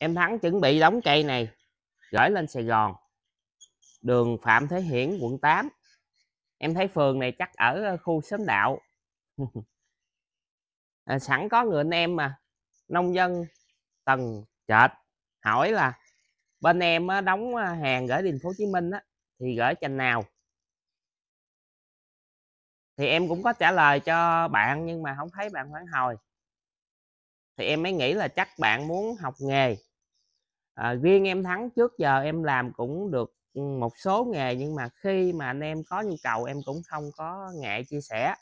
em Thắng chuẩn bị đóng cây này gửi lên Sài Gòn đường Phạm Thế Hiển quận 8 em thấy phường này chắc ở ờ, khu xóm đạo à, sẵn có người anh em mà nông dân tầng trệt hỏi là bên em đóng ờ, hàng gửi thành phố Hồ Chí Minh á, thì gửi chành nào thì em cũng có trả lời cho bạn nhưng mà không thấy bạn phản hồi thì em mới nghĩ là chắc bạn muốn học nghề à, riêng em thắng trước giờ em làm cũng được ừ, một số nghề nhưng mà khi mà anh em có nhu cầu em cũng không có ngại chia sẻ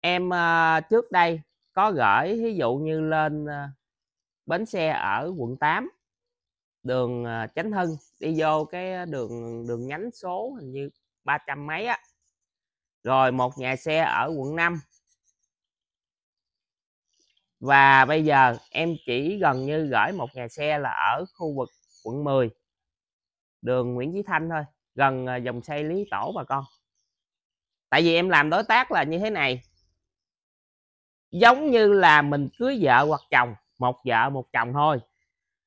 em à, trước đây có gửi ví dụ như lên à, bến xe ở quận 8 đường à, Chánh Hưng đi vô cái đường đường nhánh số hình như ba trăm mấy á rồi một nhà xe ở quận 5 và bây giờ em chỉ gần như gửi một nhà xe là ở khu vực quận 10 đường Nguyễn Chí Thanh thôi gần ờ, dòng xe Lý Tổ bà con tại vì em làm đối tác là như thế này giống như là mình cưới vợ hoặc chồng một vợ một chồng thôi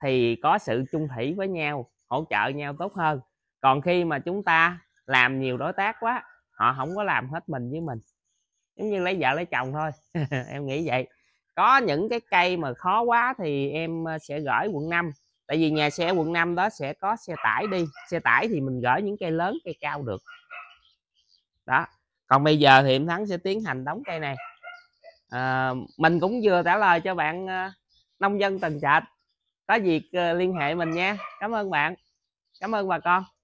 thì có sự chung thủy với nhau hỗ trợ nhau tốt hơn còn khi mà chúng ta làm nhiều đối tác quá họ không có làm hết mình với mình giống như lấy vợ lấy chồng thôi em nghĩ vậy có những cái cây mà khó quá thì em ờ, sẽ gửi quận 5 tại vì nhà xe quận 5 đó sẽ có xe tải đi xe tải thì mình gửi những cây lớn cây cao được đó còn bây giờ thì em thắng sẽ tiến hành đóng cây này à, mình cũng vừa trả lời cho bạn ờ, nông dân tần trạch có việc liên hệ mình nha cảm ơn bạn cảm ơn bà con